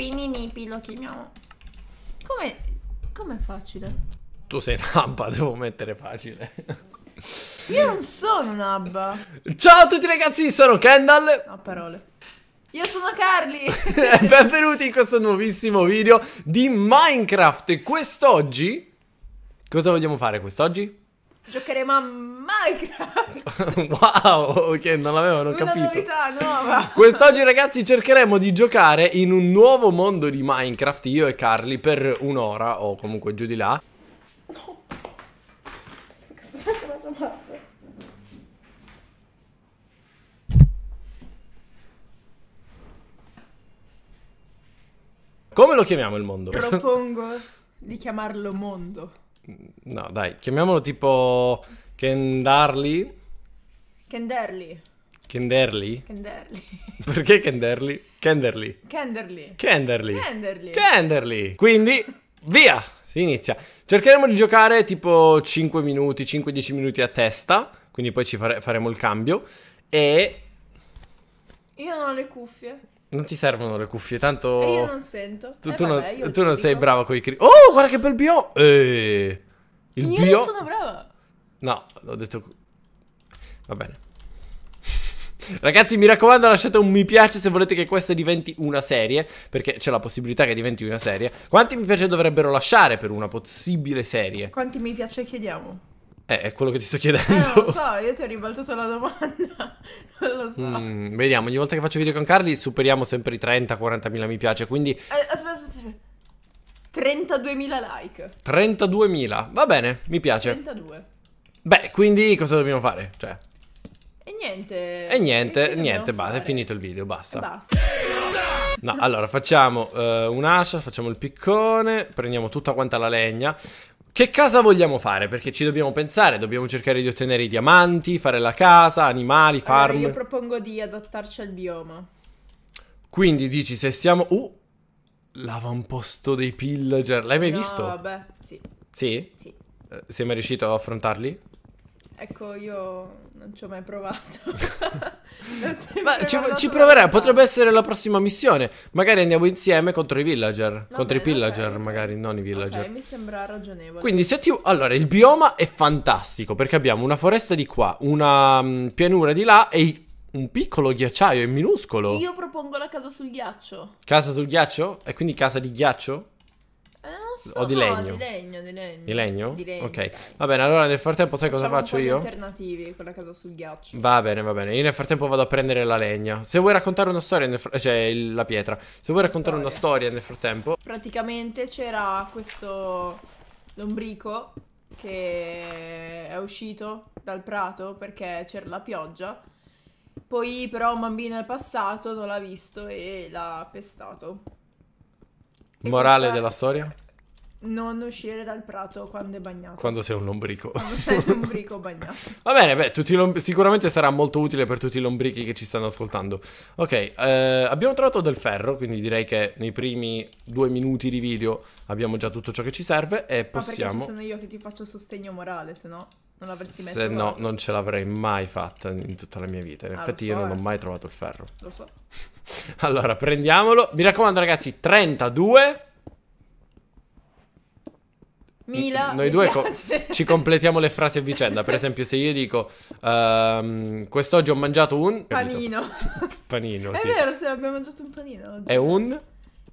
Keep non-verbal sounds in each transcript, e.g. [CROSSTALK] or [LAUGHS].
Pininipi lo chiamiamo. Come... Com'è facile? Tu sei un'abba, devo mettere facile. Io non sono un'abba. Ciao a tutti ragazzi, sono Kendall. No, parole. Io sono Carly [LAUGHS] benvenuti in questo nuovissimo video di Minecraft. E Quest'oggi... Cosa vogliamo fare quest'oggi? Giocheremo a Minecraft! [LAUGHS] wow, ok, non l'avevano capito. Una novità nuova! [LAUGHS] Quest'oggi ragazzi cercheremo di giocare in un nuovo mondo di Minecraft, io e Carly, per un'ora o comunque giù di là. No! Sono cioè, castrata la giamata. Come lo chiamiamo il mondo? Propongo [LAUGHS] di chiamarlo mondo. No, dai, chiamiamolo tipo Kendarli? Kenderli. Kenderli? Kenderli. [LAUGHS] Perché Kenderli? Kenderli. Kenderli. Kenderli. Kenderli. Quindi, via! Si inizia. Cercheremo di giocare tipo 5 minuti, 5-10 minuti a testa, quindi poi ci fare faremo il cambio. E... Io non ho le cuffie. Non ti servono le cuffie, tanto... E io non sento. Tu, eh, tu vabbè, non, tu non sei bravo con i cri... Oh, guarda che bel bio! Eh, il io bio... non sono brava! No, ho detto... Va bene. [LAUGHS] Ragazzi mi raccomando lasciate un mi piace se volete che questa diventi una serie Perché c'è la possibilità che diventi una serie Quanti mi piace dovrebbero lasciare per una possibile serie? Quanti mi piace chiediamo? Eh, è quello che ti sto chiedendo. Eh, non lo so, io ti ho ribaltato la domanda. [LAUGHS] non lo so. Mm, vediamo, ogni volta che faccio video con Carli superiamo sempre i 30-40 mila mi piace, quindi... Eh, aspetta, aspetta, aspetta. 32.000 like. 32.000, va bene, mi piace. 32. Beh, quindi cosa dobbiamo fare? Cioè... E niente. E niente, e niente, basta, fare. è finito il video, basta. basta. No, allora facciamo uh, eh, un'ascia, facciamo il piccone, prendiamo tutta quanta la legna. Che casa vogliamo fare? Perché ci dobbiamo pensare, dobbiamo cercare di ottenere i diamanti, fare la casa, animali, farm. Allora io propongo di adattarci al bioma. Quindi dici se siamo... Uh, l'avamposto dei pillager, l'hai mai no, visto? Vabbè, sì. Sì? Sì. Eh, sei mai riuscito a affrontarli? Ecco, io non ci ho mai provato. [LAUGHS] [LAUGHS] Ma ci, ci proverà, potrebbe essere la prossima missione. Magari andiamo insieme contro i villager. Vabbè, contro i pillager, vabbè, magari, non i villager. Ok, mi sembra ragionevole. Quindi se ti... Allora, il bioma è fantastico perché abbiamo una foresta di qua, una mm, pianura di là e un piccolo ghiacciaio, è minuscolo. Io propongo la casa sul ghiaccio. Casa sul ghiaccio? E quindi casa di ghiaccio? so, o di no, legno? di legno, di legno. Di legno? Di legno ok. Va bene, allora nel frattempo sai Facciamo cosa faccio io? alternativi con la casa sul ghiaccio. Va bene, va bene. Io nel frattempo vado a prendere la legna. Se vuoi raccontare una storia, fr... cioè il... la pietra. Se vuoi raccontare storia. una storia nel frattempo. Praticamente c'era questo lombrico che è uscito dal prato perché c'era la pioggia. Poi però un bambino è passato, non l'ha visto e l'ha pestato. E Morale questa... della storia? non uscire dal prato quando è bagnato. Quando sei un lombrico. Quando sei un [LAUGHS] lombrico bagnato. Va bene, beh, lomb- sicuramente sarà molto utile per tutti i lombrichi che ci stanno ascoltando. Ok, eh, abbiamo trovato del ferro, quindi direi che nei primi due minuti di video abbiamo già tutto ciò che ci serve e possiamo... Ma ah, perché sono io che ti faccio sostegno morale, se no... Non l'avresti mai Se no, non ce l'avrei mai fatta in tutta la mia vita. In ah, effetti, so, io non eh. ho mai trovato il ferro. Lo so. [LAUGHS] allora, prendiamolo. Mi raccomando, ragazzi, 32. Mila, Noi due co- ci completiamo le frasi a vicenda. Per esempio, se io dico um, quest'oggi ho mangiato un panino. [LAUGHS] panino, È vero, se abbiamo mangiato un panino oggi. È un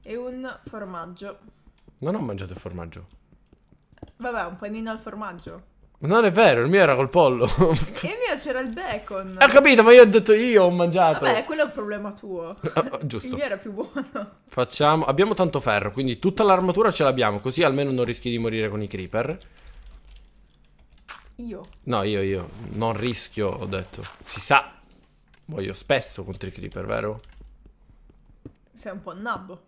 È un formaggio. Non ho mangiato il formaggio. Vabbè, un panino al formaggio. Non è vero, il mio era col pollo. [LAUGHS] il mio c'era il bacon. Ho capito, ma io ho detto io ho mangiato. Vabbè, quello è un problema tuo. [LAUGHS] Ah, ah, giusto. Il mio era più buono. Facciamo, abbiamo tanto ferro, quindi tutta l'armatura ce l'abbiamo, così almeno non rischi di morire con i creeper. Io. No, io, io. Non rischio, ho detto. Si sa. Muoio spesso contro i creeper, vero? Sei un po' nabbo.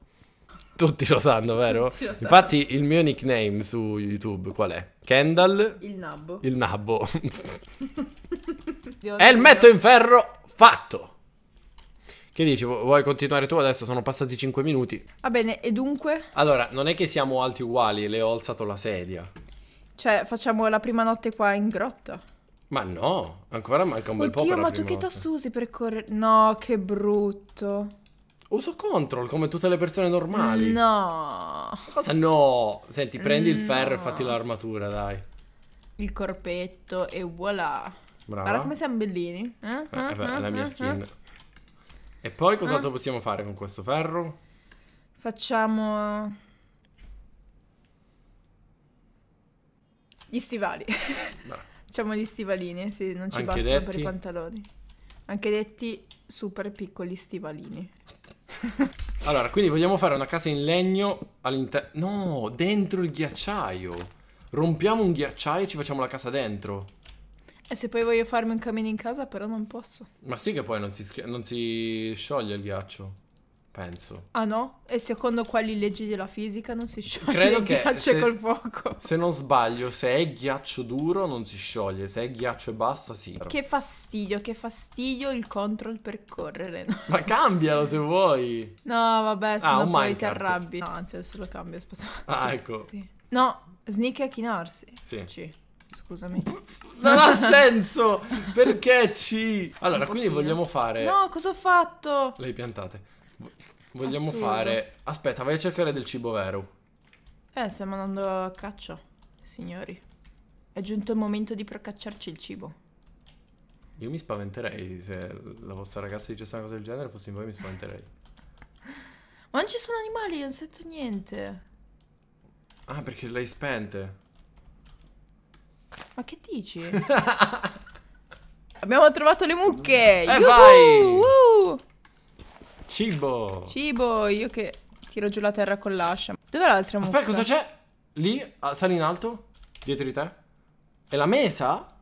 Tutti lo sanno, vero? Lo Infatti il mio nickname su YouTube qual è? Kendall? Il nabbo. Il nabbo. e [LAUGHS] il metto in ferro fatto. Che dici? Vuoi continuare tu? Adesso sono passati 5 minuti. Va bene, e dunque? Allora, non è che siamo alti uguali, le ho alzato la sedia. Cioè, facciamo la prima notte qua in grotta. Ma no, ancora manca un Oddio, bel po' per ma tu che tasto usi per correre? No, che brutto. Uso control come tutte le persone normali. No. Cosa no? Senti, prendi no. il ferro e fatti l'armatura, dai. Il corpetto e voilà. Brava. Guarda come siamo bellini. Eh? Eh, ah, beh, ah, la mia eh, skin. Ah. E poi cos'altro eh. possiamo fare con questo ferro? Facciamo... Gli stivali. [LAUGHS] Facciamo gli stivalini, sì, non ci Anche bastano detti... per i pantaloni. Anche detti super piccoli stivalini allora, quindi vogliamo fare una casa in legno all'interno... No, dentro il ghiacciaio. Rompiamo un ghiacciaio e ci facciamo la casa dentro. E se poi voglio farmi un camino in casa, però non posso. Ma sì che poi non si, non si scioglie il ghiaccio. Penso. Ah no? E secondo quali leggi della fisica non si scioglie Credo il che ghiaccio se, col fuoco? Se non sbaglio, se è ghiaccio duro non si scioglie, se è ghiaccio e basta sì. Che fastidio, che fastidio il control per correre. No? Ma cambialo se vuoi. No, vabbè, ah, sono ah, un poi ti arrabbi. No, anzi, adesso lo cambio, aspetta. Ah, ecco. Sì. No, sneak e chinarsi. Sì. sì. Scusami. Non ha [LAUGHS] senso! Perché ci? Allora, quindi vogliamo fare... No, cosa ho fatto? Le piantate. Vogliamo Assurdo. fare... Aspetta, vai a cercare del cibo vero. Eh, stiamo andando a caccia, signori. È giunto il momento di procacciarci il cibo. Io mi spaventerei se la vostra ragazza dicesse una cosa del genere, fossi in voi mi spaventerei. [LAUGHS] Ma non ci sono animali, non sento niente. Ah, perché l'hai spente. Ma che dici? [LAUGHS] Abbiamo trovato le mucche! Eh, Yuhu! vai! Uh! Cibo! Cibo, io che tiro giù la terra con l'ascia. Dov'è l'altra mosca? Aspetta, cosa c'è? Lì, sali in alto, dietro di te. E la mesa?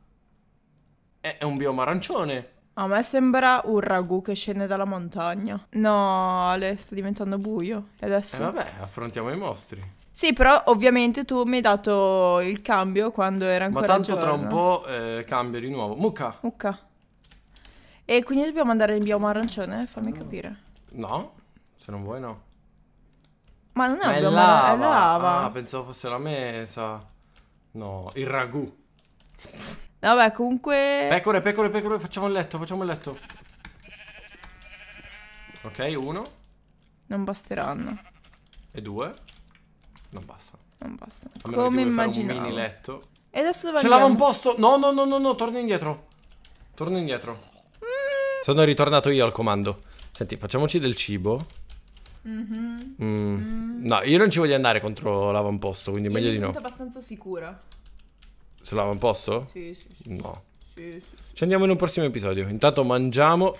È, è un bioma arancione. A me sembra un ragù che scende dalla montagna. No, Ale, sta diventando buio. E adesso... Eh vabbè, affrontiamo i mostri. Sì, però ovviamente tu mi hai dato il cambio quando era ancora Ma tanto giorno. tra un po' eh, cambia di nuovo. Mucca! Mucca. E quindi dobbiamo andare in bioma arancione? Fammi mm. capire. No, se non vuoi no. Ma non è, Ma è abbiamo... lava. È lava. Ah, pensavo fosse la mesa. No, il ragù. Vabbè, comunque... Pecore, pecore, pecore, facciamo il letto, facciamo il letto. Ok, uno. Non basteranno. E due. Non basta. Non basta. Come immaginavo. mini letto. E adesso dove Ce l'aveva un posto. No, no, no, no, no, torna indietro. Torna indietro. Mm. Sono ritornato io al comando. Senti, facciamoci del cibo. Mm-hmm. Mm. Mm. No, io non ci voglio andare contro l'avamposto, quindi io meglio di no. Mi sento abbastanza sicura. Sull'avamposto? Sì, sì, sì. No. Sì, sì, sì. Ci andiamo in un prossimo episodio. Intanto mangiamo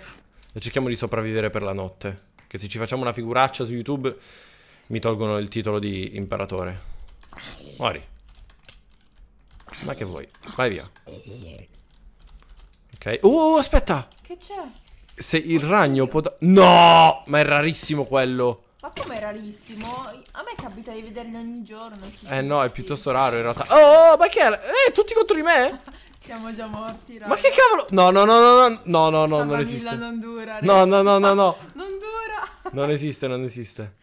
e cerchiamo di sopravvivere per la notte. Che se ci facciamo una figuraccia su YouTube mi tolgono il titolo di imperatore. Muori. Ma che vuoi? Vai via. Ok. Oh, aspetta! Che c'è? Se il ragno può... No! Ma è rarissimo quello. Ma come è rarissimo? A me capita di vederlo ogni giorno. Eh no, è piuttosto raro in realtà. Oh, ma che è? Eh, tutti contro di me? [LAUGHS] Siamo già morti, raga. Ma che cavolo? No, no, no, no, no, no, no, no, non esiste. non dura. No, no, no, no, no. [LAUGHS] Non dura. Non esiste, non esiste.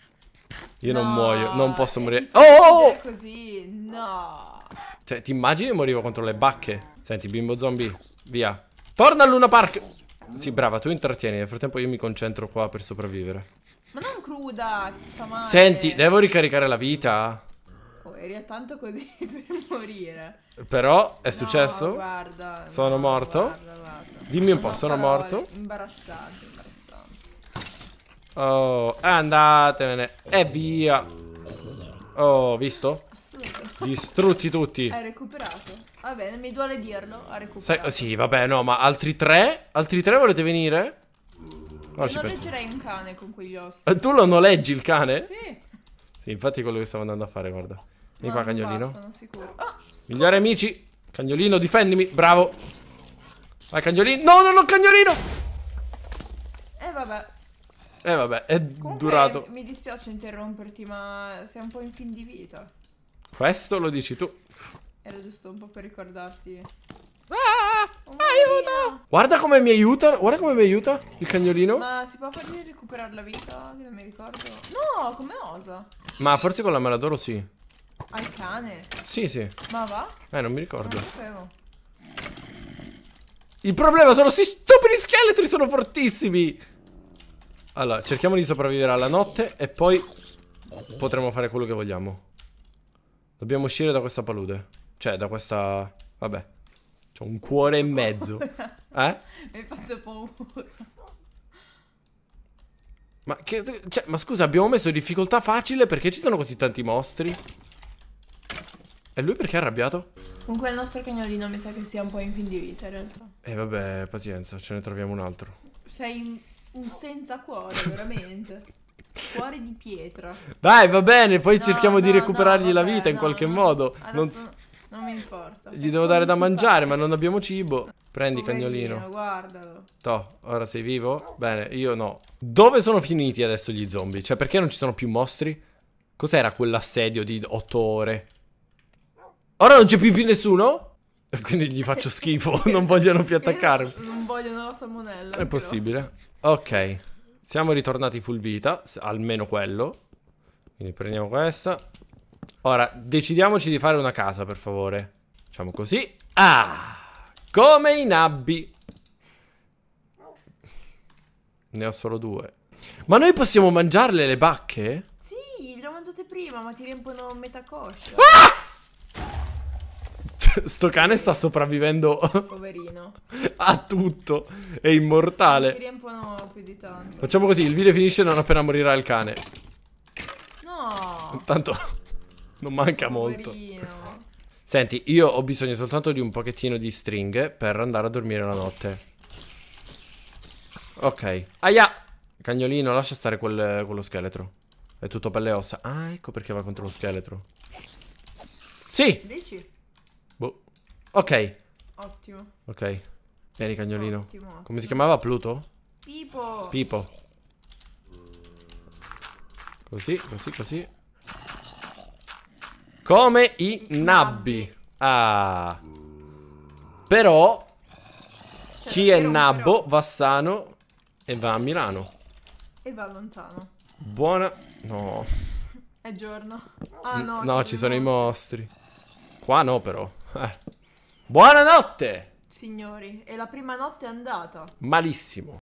Io non muoio, non posso morire. Oh! così, no. Cioè, ti immagini morivo contro le bacche? Senti, bimbo zombie, via. Torna al Luna Park. Sì, brava, tu intrattieni, nel frattempo io mi concentro qua per sopravvivere. Ma non cruda, fa male. Senti, devo ricaricare la vita? Oh, eri tanto così [LAUGHS] per morire. Però è successo? guarda. Sono no, morto? Guarda, guarda. Dimmi un po', sono parole. morto? Imbarazzante, imbarazzante. Oh, andatevene e via. Oh, visto? Assolutamente. Distrutti tutti. Hai recuperato. Va bene, mi duole dirlo. Ha recuperato. Sai, sì, vabbè, no, ma altri tre? Altri tre volete venire? No, Io leggerei un cane con quegli ossi. Eh, tu lo noleggi il cane? Sì. Sì, infatti è quello che stavo andando a fare, guarda. Vieni qua, cagnolino. Bastano, sicuro. Ah, Migliori amici. Cagnolino, difendimi. Bravo. Vai, cagnolino. No, non ho cagnolino. Eh, vabbè. Eh vabbè, è Comunque, durato. Mi dispiace interromperti, ma sei un po' in fin di vita. Questo lo dici tu. Era giusto un po' per ricordarti. Ah, oh, aiuto! Mia. Guarda come mi aiuta, guarda come mi aiuta il cagnolino. Ma si può fargli recuperare la vita? Che non mi ricordo. No, come osa? Ma forse con la meladoro sì. Al cane? Sì, sì. Ma va? Eh, non mi ricordo. Non sapevo. Il problema sono questi stupidi scheletri, sono fortissimi. Allora, cerchiamo di sopravvivere alla notte e poi potremo fare quello che vogliamo. Dobbiamo uscire da questa palude. Cioè, da questa... Vabbè. C'ho un cuore e mezzo. [LAUGHS] Eh? Mi hai fatto paura. Ma, che, cioè, ma scusa, abbiamo messo difficoltà facile perché ci sono così tanti mostri? E lui perché è arrabbiato? Comunque il nostro cagnolino mi sa che sia un po' in fin di vita in realtà. Eh vabbè, pazienza, ce ne troviamo un altro. Sei un senza cuore, [LAUGHS] veramente. Cuore di pietra. Dai, va bene, poi no, cerchiamo no, di recuperargli no, la vabbè, vita in qualche modo. Non... non... mi importa. Gli devo dare da mangiare, fare. ma non abbiamo cibo. Prendi Poverino, cagnolino. guardalo. To, ora sei vivo? Bene, io no. Dove sono finiti adesso gli zombie? Cioè, perché non ci sono più mostri? Cos'era quell'assedio di otto ore? Ora non c'è più, più nessuno? [LAUGHS] Quindi gli faccio [LAUGHS] schifo, non vogliono più attaccarmi. Non vogliono la salmonella. È però. possibile. Ok, siamo ritornati full vita, almeno quello. Quindi prendiamo questa. Ora, decidiamoci di fare una casa, per favore. Facciamo così. Ah! Come i nabbi. Ne ho solo due. Ma noi possiamo mangiarle le bacche? Sì, le ho mangiate prima, ma ti riempiono metà coscia. Ah! [LAUGHS] Sto cane sta sopravvivendo. [LAUGHS] Poverino. A tutto. È immortale. Non mi più di tanto. Facciamo così, il video finisce non appena morirà il cane. No. Tanto [LAUGHS] non manca Poverino. molto. Senti, io ho bisogno soltanto di un pochettino di stringhe per andare a dormire la notte. Ok. Aia! Cagnolino, lascia stare quel, quello scheletro. È tutto pelle e ossa. Ah, ecco perché va contro lo scheletro. Sì! Dici? Ok. Ottimo. Ok. Vieni, cagnolino. Ottimo, ottimo. Come si chiamava Pluto? Pipo. Pipo. Così, così, così. Come i nabbi. Ah. Però cioè, chi è nabbo però. va sano e va a Milano. E va lontano. Buona... No. È giorno. Ah no. No, ci sono i mostri. Qua no però. Eh. Buonanotte! Signori, è la prima notte andata. Malissimo.